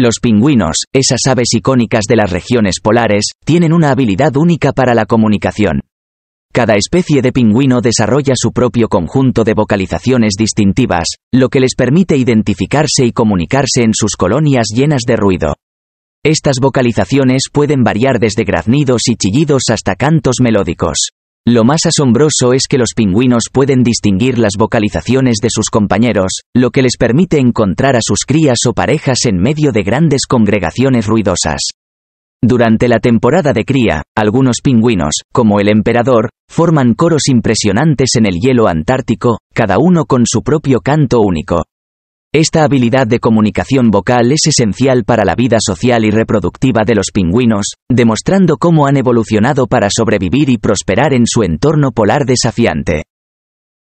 Los pingüinos, esas aves icónicas de las regiones polares, tienen una habilidad única para la comunicación. Cada especie de pingüino desarrolla su propio conjunto de vocalizaciones distintivas, lo que les permite identificarse y comunicarse en sus colonias llenas de ruido. Estas vocalizaciones pueden variar desde graznidos y chillidos hasta cantos melódicos. Lo más asombroso es que los pingüinos pueden distinguir las vocalizaciones de sus compañeros, lo que les permite encontrar a sus crías o parejas en medio de grandes congregaciones ruidosas. Durante la temporada de cría, algunos pingüinos, como el emperador, forman coros impresionantes en el hielo antártico, cada uno con su propio canto único, esta habilidad de comunicación vocal es esencial para la vida social y reproductiva de los pingüinos, demostrando cómo han evolucionado para sobrevivir y prosperar en su entorno polar desafiante.